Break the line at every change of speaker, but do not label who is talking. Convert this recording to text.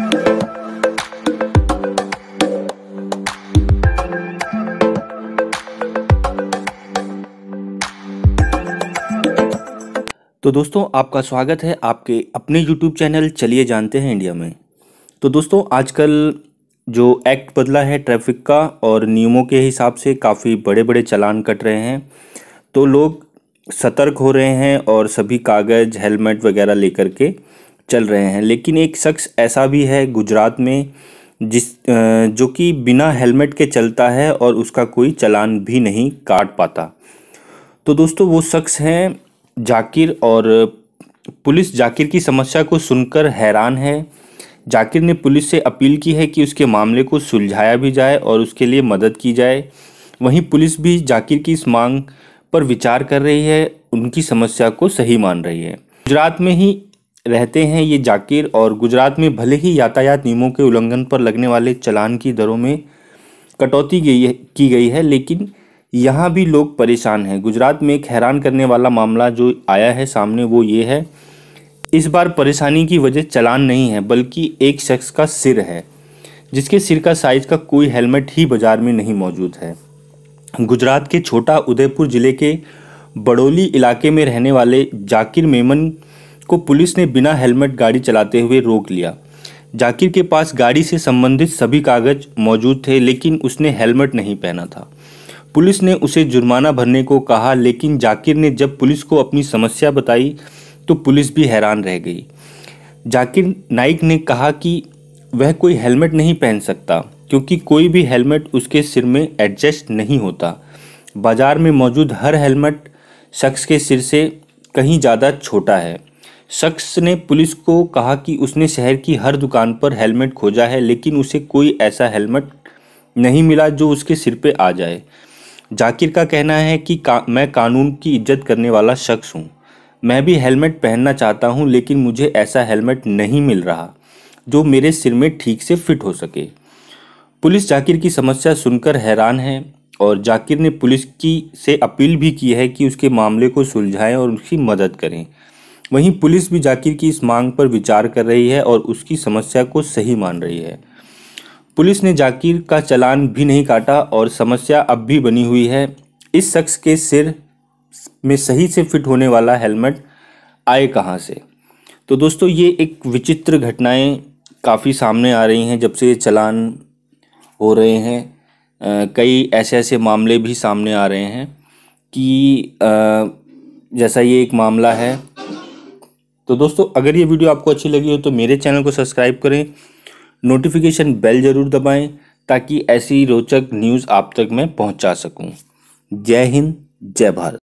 तो दोस्तों आपका स्वागत है आपके अपने YouTube चैनल चलिए जानते हैं इंडिया में तो दोस्तों आजकल जो एक्ट बदला है ट्रैफिक का और नियमों के हिसाब से काफ़ी बड़े बड़े चलान कट रहे हैं तो लोग सतर्क हो रहे हैं और सभी कागज़ हेलमेट वगैरह लेकर के चल रहे हैं लेकिन एक शख्स ऐसा भी है गुजरात में जिस जो कि बिना हेलमेट के चलता है और उसका कोई चलान भी नहीं काट पाता तो दोस्तों वो शख्स हैं जाकिर और पुलिस जाकिर की समस्या को सुनकर हैरान है जाकिर ने पुलिस से अपील की है कि उसके मामले को सुलझाया भी जाए और उसके लिए मदद की जाए वहीं पुलिस भी जाकिर की इस मांग पर विचार कर रही है उनकी समस्या को सही मान रही है गुजरात में ही रहते हैं ये जाकिर और गुजरात में भले ही यातायात नियमों के उल्लंघन पर लगने वाले चलान की दरों में कटौती गई की गई है लेकिन यहाँ भी लोग परेशान हैं गुजरात में एक हैरान करने वाला मामला जो आया है सामने वो ये है इस बार परेशानी की वजह चलान नहीं है बल्कि एक शख्स का सिर है जिसके सिर का साइज का कोई हेलमेट ही बाज़ार में नहीं मौजूद है गुजरात के छोटा उदयपुर ज़िले के बड़ोली इलाके में रहने वाले जाकिर मेमन को पुलिस ने बिना हेलमेट गाड़ी चलाते हुए रोक लिया जाकिर के पास गाड़ी से संबंधित सभी कागज मौजूद थे लेकिन उसने हेलमेट नहीं पहना था पुलिस ने उसे जुर्माना भरने को कहा लेकिन जाकिर ने जब पुलिस को अपनी समस्या बताई तो पुलिस भी हैरान रह गई जाकिर नाइक ने कहा कि वह कोई हेलमेट नहीं पहन सकता क्योंकि कोई भी हेलमेट उसके सिर में एडजस्ट नहीं होता बाज़ार में मौजूद हर हेलमेट शख्स के सिर से कहीं ज़्यादा छोटा है शख्स ने पुलिस को कहा कि उसने शहर की हर दुकान पर हेलमेट खोजा है लेकिन उसे कोई ऐसा हेलमेट नहीं मिला जो उसके सिर पे आ जाए जाकिर का कहना है कि का, मैं कानून की इज्जत करने वाला शख्स हूँ मैं भी हेलमेट पहनना चाहता हूँ लेकिन मुझे ऐसा हेलमेट नहीं मिल रहा जो मेरे सिर में ठीक से फिट हो सके पुलिस जाकिर की समस्या सुनकर हैरान है और जाकिर ने पुलिस की से अपील भी की है कि उसके मामले को सुलझाएं और उसकी मदद करें वहीं पुलिस भी जाकिर की इस मांग पर विचार कर रही है और उसकी समस्या को सही मान रही है पुलिस ने जाकिर का चलान भी नहीं काटा और समस्या अब भी बनी हुई है इस शख्स के सिर में सही से फिट होने वाला हेलमेट आए कहाँ से तो दोस्तों ये एक विचित्र घटनाएं काफ़ी सामने आ रही हैं जब से ये चलान हो रहे हैं कई ऐसे ऐसे मामले भी सामने आ रहे हैं कि आ, जैसा ये एक मामला है तो दोस्तों अगर ये वीडियो आपको अच्छी लगी हो तो मेरे चैनल को सब्सक्राइब करें नोटिफिकेशन बेल ज़रूर दबाएं ताकि ऐसी रोचक न्यूज़ आप तक मैं पहुंचा सकूं। जय हिंद जय भारत